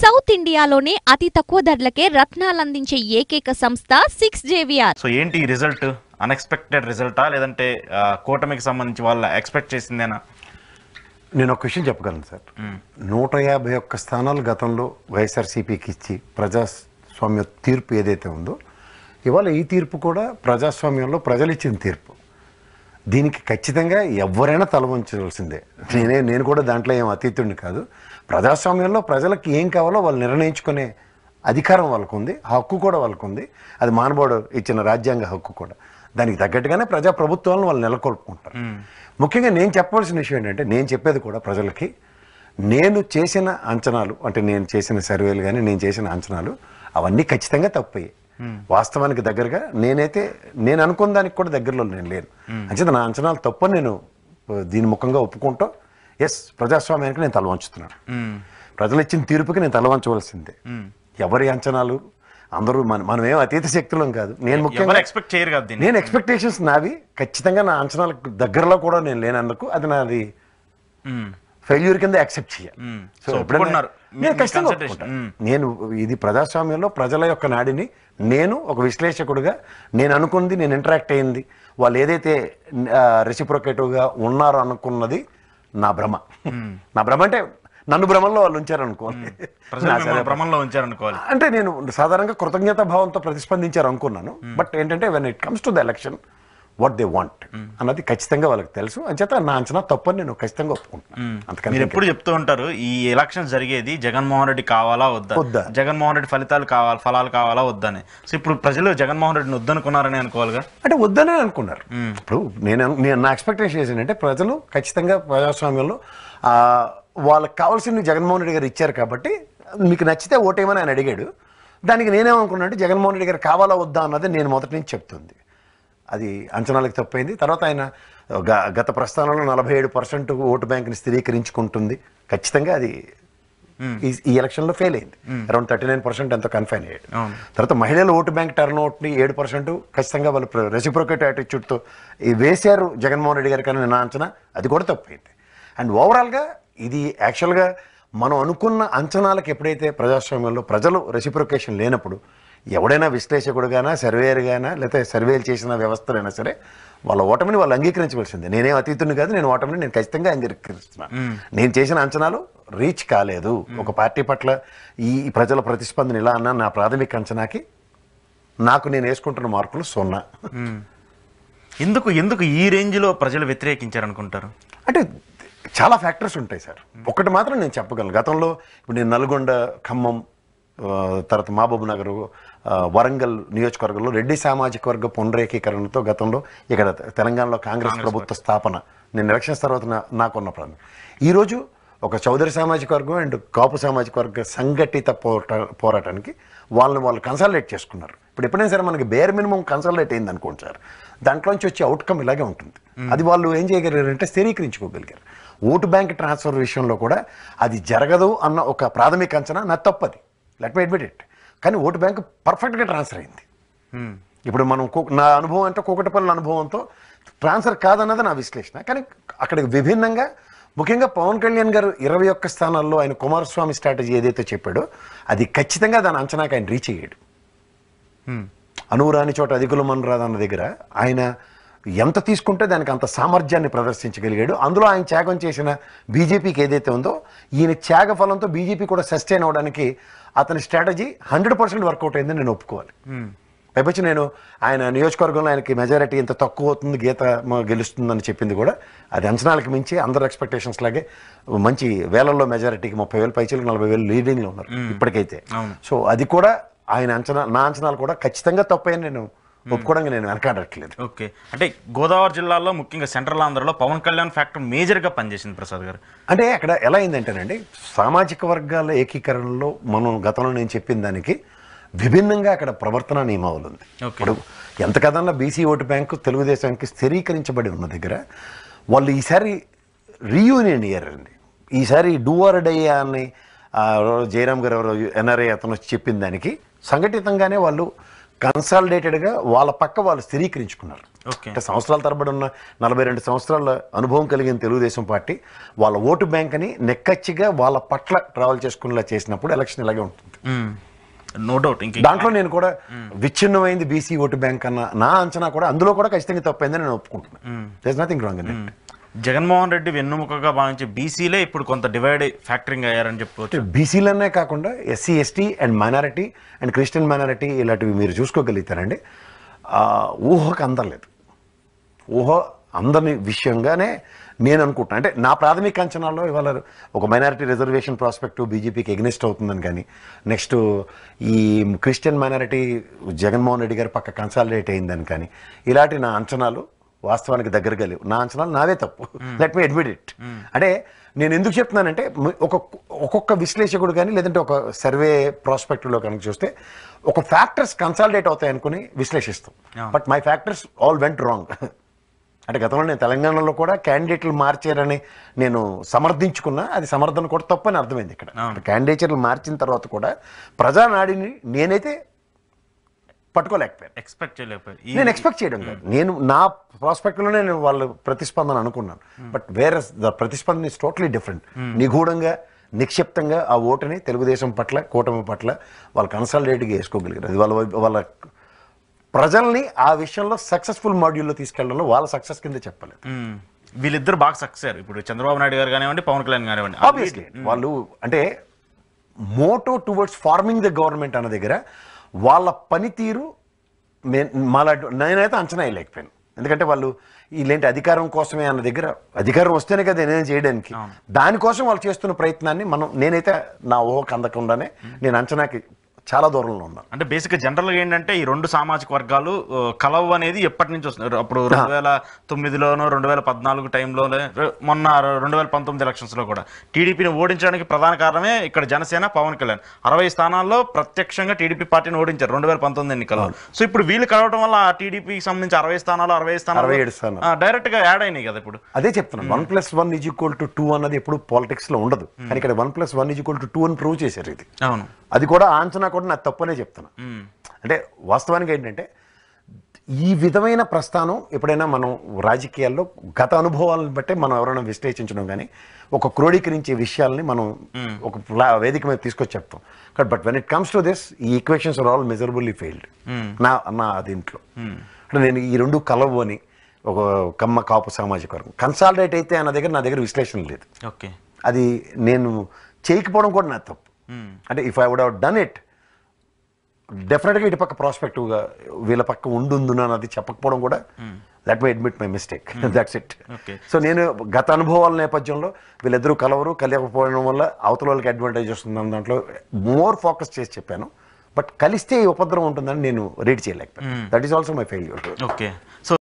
South ఇండియాలోనే అతి తక్కువ ధరలకే రత్నాలు అందించే ఏకైక సంస్థ సిక్స్ జేవిఆర్ సో ఏంటి రిజల్ట్ అన్ఎక్స్పెక్టెడ్ రిజల్టా లేదంటే కూటమికి సంబంధించి వాళ్ళ ఎక్స్పెక్ట్ చేసిందేనా నేను ఒక విషయం చెప్పగలను సార్ నూట యాభై ఒక్క స్థానాలు గతంలో వైఎస్ఆర్సీపీకి ఇచ్చి ప్రజాస్వామ్య తీర్పు ఏదైతే ఉందో ఇవాళ ఈ తీర్పు కూడా ప్రజాస్వామ్యంలో ప్రజలు ఇచ్చిన తీర్పు దీనికి ఖచ్చితంగా ఎవరైనా తల నేనే నేను కూడా దాంట్లో ఏం అతీతుడిని కాదు ప్రజాస్వామ్యంలో ప్రజలకు ఏం కావాలో వాళ్ళు నిర్ణయించుకునే అధికారం వాళ్ళకు ఉంది హక్కు కూడా వాళ్ళకు ఉంది అది మానబోడు ఇచ్చిన రాజ్యాంగ హక్కు కూడా దానికి తగ్గట్టుగానే ప్రజాప్రభుత్వాలను వాళ్ళు నెలకొల్పుకుంటారు ముఖ్యంగా నేను చెప్పవలసిన విషయం ఏంటంటే నేను చెప్పేది కూడా ప్రజలకి నేను చేసిన అంచనాలు అంటే నేను చేసిన సర్వేలు కానీ నేను చేసిన అంచనాలు అవన్నీ ఖచ్చితంగా తప్పయ్యాయి వాస్తవానికి దగ్గరగా నేనైతే నేను అనుకున్న దానికి కూడా దగ్గరలో నేను లేను Hmm. అంచేత నా అంచనాలు తప్పని నేను దీని ముఖంగా ఒప్పుకుంటూ ఎస్ ప్రజాస్వామ్యానికి నేను తలవంచుతున్నాను hmm. ప్రజలు ఇచ్చిన తీర్పుకి నేను తలవంచవలసిందే hmm. ఎవరి అంచనాలు అందరూ మన మనం ఏం అతీత శక్తులం కాదు నేను ముఖ్యంగా ఎక్స్పెక్ట్ చేయరు నేను ఎక్స్పెక్టేషన్స్ నావి ఖచ్చితంగా నా అంచనాలకు దగ్గరలో కూడా నేను లేనందుకు అది నాది ఫెయిల్యూర్ కింద యాక్సెప్ట్ చేయాలి సో ఎప్పుడన్నారు నేను ఖచ్చితంగా నేను ఇది ప్రజాస్వామ్యంలో ప్రజల యొక్క నాడిని నేను ఒక విశ్లేషకుడిగా నేను అనుకుంది నేను ఇంటరాక్ట్ అయింది వాళ్ళు ఏదైతే రెసిప్రొకేటివ్గా ఉన్నారో అనుకున్నది నా భ్రమ నా భ్రమ అంటే నన్ను భ్రమంలో వాళ్ళు ఉంచారనుకోవాలి భ్రమంలో ఉంచారనుకోవాలి అంటే నేను సాధారణంగా కృతజ్ఞత భావంతో ప్రతిస్పందించారు అనుకున్నాను బట్ ఏంటంటే when it comes to the election what they want అన్నది ఖచ్చితంగా వాళ్ళకి తెలుసు అని చేత నా అంచనా తప్పని నేను ఖచ్చితంగా ఒప్పుకుంటున్నాను అందుకని మీరు ఎప్పుడు చెప్తూ ఉంటారు ఈ ఎలక్షన్ జరిగేది జగన్మోహన్ రెడ్డి కావాలా వద్దా వద్దా జగన్మోహన్ రెడ్డి ఫలితాలు కావాలి ఫలాలు కావాలా వద్దని సో ఇప్పుడు ప్రజలు జగన్మోహన్ రెడ్డిని వద్దనుకున్నారని అనుకోవాలిగా అంటే వద్దనే అనుకున్నారు ఇప్పుడు నేను నేను నా ఎక్స్పెక్టేషన్ ఏంటంటే ప్రజలు ఖచ్చితంగా ప్రజాస్వామ్యంలో వాళ్ళకి కావాల్సింది జగన్మోహన్ రెడ్డి గారు ఇచ్చారు కాబట్టి మీకు నచ్చితే ఓటేమని ఆయన అడిగాడు దానికి నేనేమనుకున్నా అంటే జగన్మోహన్ రెడ్డి గారు కావాలా వద్దా అన్నది నేను మొదటి నుంచి చెప్తుంది అది అంచనాలకు తప్పైంది తర్వాత ఆయన గత ప్రస్థానంలో నలభై ఏడు పర్సెంట్ ఓటు బ్యాంక్ని స్థిరీకరించుకుంటుంది ఖచ్చితంగా అది ఈ ఎలక్షన్లో ఫెయిల్ అయింది అరౌండ్ థర్టీ నైన్ పర్సెంట్ ఎంతో కన్ఫైన్ అయ్యాడు తర్వాత మహిళల ఓటు బ్యాంక్ టర్న్ ఓట్ని ఏడు పర్సెంట్ ఖచ్చితంగా వాళ్ళు రెసిప్రోకేట్ యాటిట్యూడ్తో వేశారు జగన్మోహన్ రెడ్డి గారి కానీ నా అంచనా అది కూడా తప్పైంది అండ్ ఓవరాల్గా ఇది యాక్చువల్గా మనం అనుకున్న అంచనాలకు ఎప్పుడైతే ప్రజాస్వామ్యంలో ప్రజలు రెసిప్రొకేషన్ లేనప్పుడు ఎవడైనా విశ్లేషకుడుగానా సర్వేయర్గానా లేకపోతే సర్వేలు చేసిన వ్యవస్థలైనా సరే వాళ్ళ ఓటమిని వాళ్ళు అంగీకరించవలసిందే నేనేం అతీతుని కాదు నేను ఓటమిని నేను ఖచ్చితంగా అంగీకరిస్తున్నాను నేను చేసిన అంచనాలు రీచ్ కాలేదు ఒక పార్టీ పట్ల ఈ ప్రజల ప్రతిస్పందన ఇలా అన్న నా ప్రాథమిక అంచనాకి నాకు నేను వేసుకుంటున్న మార్కులు సున్నా ఎందుకు ఎందుకు ఈ రేంజ్లో ప్రజలు వ్యతిరేకించారనుకుంటారు అంటే చాలా ఫ్యాక్టర్స్ ఉంటాయి సార్ ఒకటి మాత్రం నేను చెప్పగలను గతంలో ఇప్పుడు నేను నల్గొండ ఖమ్మం తర్వాత మహబూబ్ నగర్ వరంగల్ నియోజకవర్గంలో రెడ్డి సామాజిక వర్గ పునరేకీకరణతో గతంలో ఇక్కడ తెలంగాణలో కాంగ్రెస్ ప్రభుత్వ స్థాపన నేను ఎలక్షన్స్ తర్వాత నాకున్న ప్రాంతం ఈరోజు ఒక చౌదరి సామాజిక వర్గం అండ్ కాపు సామాజిక వర్గ సంఘటిత పోరాట పోరాటానికి వాళ్ళని వాళ్ళు కన్సల్టేట్ చేసుకున్నారు ఇప్పుడు ఎప్పుడైనా సరే మనకి బేర్ మినిమం కన్సల్టేట్ అయింది అనుకోండి సార్ దాంట్లో నుంచి వచ్చే అవుట్కమ్ ఇలాగే ఉంటుంది అది వాళ్ళు ఏం చేయగలిగారంటే స్థిరీకరించుకోగలిగారు ఓటు బ్యాంక్ ట్రాన్స్ఫర్ విషయంలో కూడా అది జరగదు అన్న ఒక ప్రాథమిక అంచనా నా తప్పది లెట్ మీ అడ్మిట్ ఇట్ కానీ ఓటు బ్యాంక్ పర్ఫెక్ట్గా ట్రాన్స్ఫర్ అయింది ఇప్పుడు మనం నా అనుభవం అంటే పనుల అనుభవంతో ట్రాన్స్ఫర్ కాదన్నది నా విశ్లేషణ కానీ అక్కడికి విభిన్నంగా ముఖ్యంగా పవన్ కళ్యాణ్ గారు ఇరవై ఒక్క స్థానాల్లో ఆయన కుమారస్వామి స్ట్రాటజీ ఏదైతే చెప్పాడో అది ఖచ్చితంగా దాని అంచనాకు ఆయన రీచ్ అయ్యాడు అనువురాని చోట అధికులు మనరాదన్న దగ్గర ఆయన ఎంత తీసుకుంటే దానికి అంత సామర్థ్యాన్ని ప్రదర్శించగలిగాడు అందులో ఆయన త్యాగం చేసిన బీజేపీకి ఏదైతే ఉందో ఈయన త్యాగ ఫలంతో బీజేపీ కూడా సస్టైన్ అవ్వడానికి అతని స్ట్రాటజీ హండ్రెడ్ పర్సెంట్ వర్కౌట్ అయిందని నేను ఒప్పుకోవాలి hmm. పైపచ్చి నేను ఆయన నియోజకవర్గంలో ఆయనకి మెజారిటీ ఎంత తక్కువ అవుతుంది గీత గెలుస్తుందని చెప్పింది కూడా అది అంచనాలకు మించి అందరు ఎక్స్పెక్టేషన్స్ లాగే మంచి వేలల్లో మెజారిటీకి ముప్పై వేలు పైచలు నలభై వేలు లీడింగ్లో ఉన్నారు hmm. ఇప్పటికైతే సో అది కూడా ఆయన అంచనా నా అంచనాలు కూడా ఖచ్చితంగా తప్పని నేను Hmm. ఒప్పుకోవడానికి నేను వెనకాడట్లేదు ఓకే అంటే గోదావరి జిల్లాలో ముఖ్యంగా సెంట్రల్ ఆంధ్రలో పవన్ కళ్యాణ్ ఫ్యాక్టర్ మేజర్గా పనిచేసింది ప్రసాద్ గారు అంటే అక్కడ ఎలా అయిందంటేనండి సామాజిక వర్గాల ఏకీకరణలో మనం గతంలో నేను చెప్పిన దానికి విభిన్నంగా అక్కడ ప్రవర్తన నియమావళి ఉంది ఇప్పుడు ఎంత కదన్నా బీసీ ఓటు బ్యాంకు తెలుగుదేశానికి స్థిరీకరించబడి ఉన్న దగ్గర వాళ్ళు ఈసారి రీయూనియన్ ఇయర్ అండి ఈసారి డూఆర్ డయ్యా అని జయరామ్ గారు ఎవరో ఎన్ఆర్ఐ అతను చెప్పిన దానికి సంఘటితంగానే వాళ్ళు కన్సాలిడేటెడ్గా వాళ్ళ పక్క వాళ్ళు స్థిరీకరించుకున్నారు అంటే సంవత్సరాల తరబడి ఉన్న నలభై రెండు సంవత్సరాల అనుభవం కలిగిన తెలుగుదేశం పార్టీ వాళ్ళ ఓటు బ్యాంక్ని నెక్కచ్చిగా వాళ్ళ పట్ల ట్రావెల్ చేసుకునేలా చేసినప్పుడు ఎలక్షన్ ఇలాగే ఉంటుంది నో డౌట్ ఇంకా దాంట్లో నేను కూడా విచ్ఛిన్నమైంది బీసీ ఓటు బ్యాంక్ అన్న నా అంచనా కూడా అందులో కూడా ఖచ్చితంగా తప్పైందని నేను ఒప్పుకుంటున్నాను there nothing wrong and Jaganmohan Reddy వెన్నుముకగా భావించే బీసీలే ఇప్పుడు కొంత డివైడ్ ఫ్యాక్టరింగ్ అయ్యారని చెప్పుకోవచ్చు బీసీలనే కాకుండా SC ST and minority and Christian minority ఇలాంటివి మీరు చూసుకోగలుగుతారండి ఊహకు అందరలేదు ఊహ అందని విషయంగానే నేను అనుకుంటున్నాను అంటే నా ప్రాథమిక అంచనాల్లో ఇవాళ ఒక మైనారిటీ రిజర్వేషన్ ప్రాస్పెక్ట్ బీజేపీకి ఎగ్నెస్ట్ అవుతుందని కానీ నెక్స్ట్ ఈ క్రిస్టియన్ మైనారిటీ జగన్మోహన్ రెడ్డి గారి పక్క కన్సాలిడేట్ అయిందని కానీ ఇలాంటి నా అంచనాలు వాస్తవానికి దగ్గరగా లేవు నా అంచనాలు నావే తప్పు లెట్ మీ అడ్మిట్ ఇట్ అంటే నేను ఎందుకు చెప్తున్నానంటే ఒక ఒక్కొక్క విశ్లేషకుడు కానీ లేదంటే ఒక సర్వే ప్రాస్పెక్ట్లో కనుక చూస్తే ఒక ఫ్యాక్టర్స్ కన్సాలిడేట్ అవుతాయి అనుకుని విశ్లేషిస్తాం but my factors all went wrong అంటే గతంలో నేను తెలంగాణలో కూడా క్యాండిడేట్లు మార్చారని నేను సమర్థించుకున్నా అది సమర్థన కూడా తప్పని అర్థమైంది ఇక్కడ క్యాండిడేచర్లు మార్చిన తర్వాత కూడా ప్రజానాడిని నేనైతే పట్టుకోలేకపోయారు ఎక్స్పెక్ట్ చేయలేకపోయారు నేను ఎక్స్పెక్ట్ చేయడం కాదు hmm. నేను నా లోనే నేను వాళ్ళ ప్రతిస్పందన అనుకున్నాను బట్ వేరే ద ప్రతిస్పందన ఇస్ టోటలీ డిఫరెంట్ నిగూఢంగా నిక్షిప్తంగా ఆ ఓటుని తెలుగుదేశం పట్ల కూటమి పట్ల వాళ్ళు కన్సల్టేట్గా వేసుకోగలిగారు అది వాళ్ళ వాళ్ళ ప్రజల్ని ఆ విషయంలో సక్సెస్ఫుల్ మాడ్యూల్లో తీసుకెళ్లడంలో వాళ్ళ సక్సెస్ కింద చెప్పలేదు hmm. వీళ్ళిద్దరు బాగా సక్సెస్ ఇప్పుడు చంద్రబాబు నాయుడు గారు కానివ్వండి పవన్ కళ్యాణ్ కానివ్వండి ఆబ్వియస్లీ hmm. వాళ్ళు అంటే motto towards forming the government అన్న దగ్గర వాళ్ళ పనితీరు మాలాంటి నేనైతే అంచనా వేయలేకపోయాను ఎందుకంటే వాళ్ళు ఇలాంటి అధికారం కోసమే అన్న దగ్గర అధికారం వస్తేనే కదా నేను చేయడానికి దానికోసం వాళ్ళు చేస్తున్న ప్రయత్నాన్ని మనం నేనైతే నా ఊహకు అందకుండానే నేను అంచనాకి చాలా దూరంలో ఉన్నారు అంటే బేసిక్ జనరల్గా ఏంటంటే ఈ రెండు సామాజిక వర్గాలు కలవు అనేది ఎప్పటి నుంచి వస్తున్నారు అప్పుడు రెండు వేల తొమ్మిదిలోనూ రెండు వేల పద్నాలుగు టైంలో మొన్న రెండు వేల పంతొమ్మిది ఎలక్షన్స్ లో కూడా టీడీపీని ఓడించడానికి ప్రధాన కారణమే ఇక్కడ జనసేన పవన్ కళ్యాణ్ అరవై స్థానాల్లో ప్రత్యక్షంగా టీడీపీ పార్టీని ఓడించారు రెండు వేల పంతొమ్మిది ఎన్నికల్లో సో ఇప్పుడు వీళ్ళు కలవడం వల్ల ఆ టీడీపీకి సంబంధించి అరవై స్థానాలు అరవై స్థానాలు అరవై ఏడు స్థానాలు గా యాడ్ అయినాయి కదా ఇప్పుడు అదే చెప్తున్నాను hmm. One plus one is equal to two అన్నది ఎప్పుడు పాలిటిక్స్ లో ఉండదు hmm. కానీ ఇక్కడ one plus one is equal to two అని ప్రూవ్ చేశారు ఇది అవును అది కూడా ఆంచనా కూడా నా తప్పనే చెప్తున్నా అంటే వాస్తవానికి ఏంటంటే ఈ విధమైన ప్రస్థానం ఎప్పుడైనా మనం రాజకీయాల్లో గత అనుభవాలను బట్టే మనం ఎవరైనా విశ్లేషించడం కానీ ఒక క్రోడీకరించే విషయాలని మనం ఒక వేదిక మీద తీసుకొచ్చి చెప్తాం cut but when it comes to this ఈ equations are all miserably failed నా నా దీంట్లో అంటే నేను ఈ రెండు కలవు అని ఒక కమ్మ కాపు సామాజిక వర్గం కన్సాలిడేట్ అయితే అన్న దగ్గర నా దగ్గర విశ్లేషణ లేదు ఓకే అది నేను చేయకపోవడం కూడా నా తప్పు అంటే if I would have done it డెఫినెట్గా ఇటు పక్క ప్రాస్పెక్టివ్గా వీళ్ళ పక్క ఉండుందున్నాను అది చెప్పకపోవడం కూడా that my admit my mistake that's it so నేను గత అనుభవాల నేపథ్యంలో వీళ్ళిద్దరూ కలవరు కలియకపోవడం వల్ల అవతల వాళ్ళకి అడ్వాంటేజ్ వస్తుందని దాంట్లో మోర్ ఫోకస్ చేసి చెప్పాను బట్ కలిస్తే ఈ ఉపద్రవం ఉంటుందని నేను రీడ్ చేయలేకపోయాను that is also my failure okay so